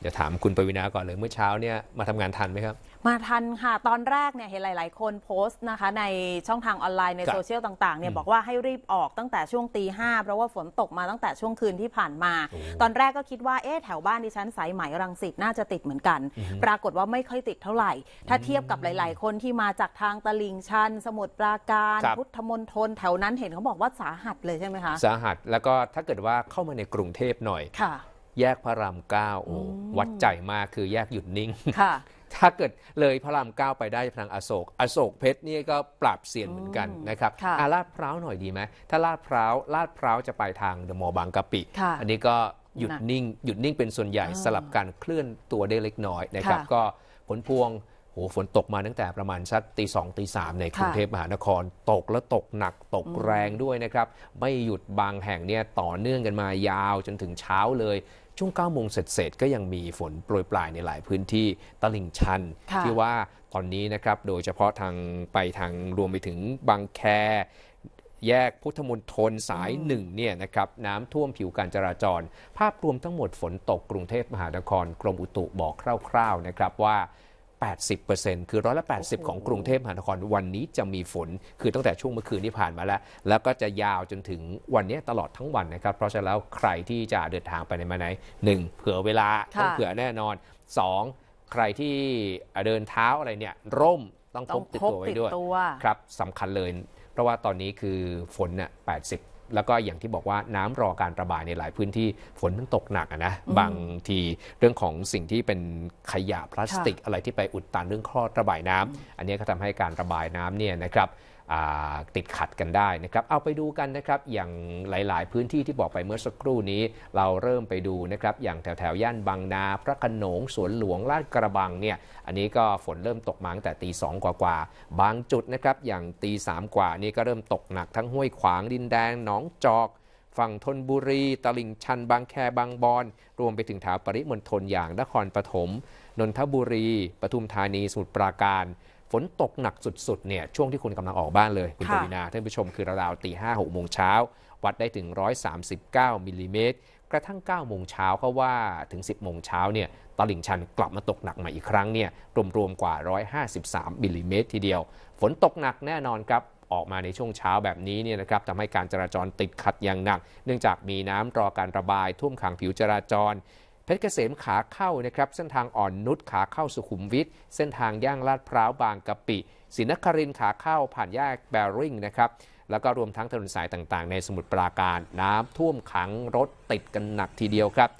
เดี๋ยวถามคุณปวินาก่อนเลย เมื่อเช้าเนี่ยมาทำงานทันไหมครับ มาทันค่ะ ตอนแรกเนี่ยเห็นหลาย ๆ คนโพสต์นะคะ ในช่องทางออนไลน์ในโซเชียลต่างๆเนี่ยบอกว่าให้รีบออกตั้งแต่ช่วงตีห้าเพราะว่าฝนตกมาตั้งแต่ช่วงคืนที่ผ่านมา ตอนแรกก็คิดว่าเอ๊ะแถวบ้านดิฉันสายไหมรังสิตน่าจะติดเหมือนกัน ปรากฏว่าไม่ค่อยติดเท่าไหร่ ถ้าเทียบกับหลาย ๆ คนที่มาจากทางตลิงชันสมุทรปราการพุทธมณฑลแถวนั้นเห็นเขาบอกว่าสาหัสเลยใช่ไหมคะสาหัสแล้วก็ถ้าเกิดว่าเข้ามาในกรุงเทพหน่อยแยกพระรามเก้าโอ้วัดใจมากคือแยกหยุดนิ่ง ถ้าเกิดเลยพระรามเก้าไปได้ทางอโศก อโศกเพชรนี่ก็ปรับเสียนเหมือนกันนะครับอาลาดพร้าวหน่อยดีไหม ถ้าลาดพร้าว ลาดพร้าวจะไปทางเดอะมอบางกะปิ อันนี้ก็หยุดนิ่ง หยุดนิ่งเป็นส่วนใหญ่สลับกันเคลื่อนตัวได้เล็กน้อยนะครับ ก็ผลพวงโหฝนตกมาตั้งแต่ประมาณสักตีสองตีสามในกรุงเทพมหานคร ตกแล้วตกหนักตกแรงด้วยนะครับ ไม่หยุดบางแห่งเนี่ยต่อเนื่องกันมายาวจนถึงเช้าเลย ช่วง9ก้าโมงเสร็จเสร็จก็ยังมีฝนโปรยปลายในหลายพื้นที่ตลิ่งชัน ที่ว่าตอนนี้นะครับโดยเฉพาะทางไปทางรวมไปถึงบางแค แยกพุทธมณฑลสายหนึ่งเนี่ยนะครับน้ำท่วมผิวการจราจร ภาพรวมทั้งหมด ฝนตกกรุงเทพมหานคร กรมอุตุบอกคร่าวๆนะครับว่า80%คือร้อยละ 80 ของกรุงเทพมหานครวันนี้จะมีฝน คือตั้งแต่ช่วงเมื่อคืนที่ผ่านมาแล้ว แล้วก็จะยาวจนถึงวันนี้ตลอดทั้งวันนะครับ เพราะฉะนั้นแล้วใครที่จะเดินทางไปในมาไหนหนึ่งเผื่อเวลา ต้องเผื่อแน่นอน 2 ใครที่เดินเท้าอะไรเนี่ย ร่มต้องพกติดตัวไว้ด้วยครับสำคัญเลย เพราะว่าตอนนี้คือฝนเนี่ย80แล้วก็อย่างที่บอกว่าน้ำรอการระบายในหลายพื้นที่ฝนมันตกหนักนะบางทีเรื่องของสิ่งที่เป็นขยะพลาสติก อะไรที่ไปอุดตันเรื่องข้อระบายน้ำ อันนี้ก็ทำให้การระบายน้ำเนี่ยนะครับติดขัดกันได้นะครับ เอาไปดูกันนะครับอย่างหลาย ๆ พื้นที่ที่บอกไปเมื่อสักครู่นี้เราเริ่มไปดูนะครับอย่างแถวแถวย่านบางนา พระขนงสวนหลวงลาดกระบังเนี่ยอันนี้ก็ฝนเริ่มตกมาตั้งแต่ตีสองกว่าๆบางจุดนะครับอย่างตีสามกว่านี่ก็เริ่มตกหนักทั้งห้วยขวางดินแดง หนองจอก ฝั่งธนบุรีตลิ่งชัน บางแคบางบอน รวมไปถึงแถวปริมณฑลอย่างนครปฐมนนทบุรีปทุมธานีสมุทรปราการฝนตกหนักสุดๆเนี่ยช่วงที่คุณกำลังออกบ้านเลย คุณปวีนาท่านผู้ชมคือราวๆตีห้าหกโมงเช้าวัดได้ถึง 139มิลลิเมตรกระทั่ง9โมงเช้าเขาว่าถึง 10โมงเช้าเนี่ยตลิ่งชันกลับมาตกหนักใหม่อีกครั้งเนี่ยรวมๆ กว่า 153มิลลิเมตรทีเดียว ฝนตกหนักแน่นอนครับ ออกมาในช่วงเช้าแบบนี้เนี่ยนะครับทำให้การจราจรติดขัดอย่างหนัก เนื่องจากมีน้ำรอการระบายท่วมขังผิวจราจรเพชรเกษมขาเข้านะครับเส้นทางอ่อนนุชขาเข้าสุขุมวิทเส้นทางย่างลาดพร้าวบางกะปิศรีนครินขาเข้าผ่านแยกแบริ่งนะครับแล้วก็รวมทั้งถนนสายต่างๆในสมุทรปราการ น้ำท่วมขังรถติดกันหนักทีเดียวครับ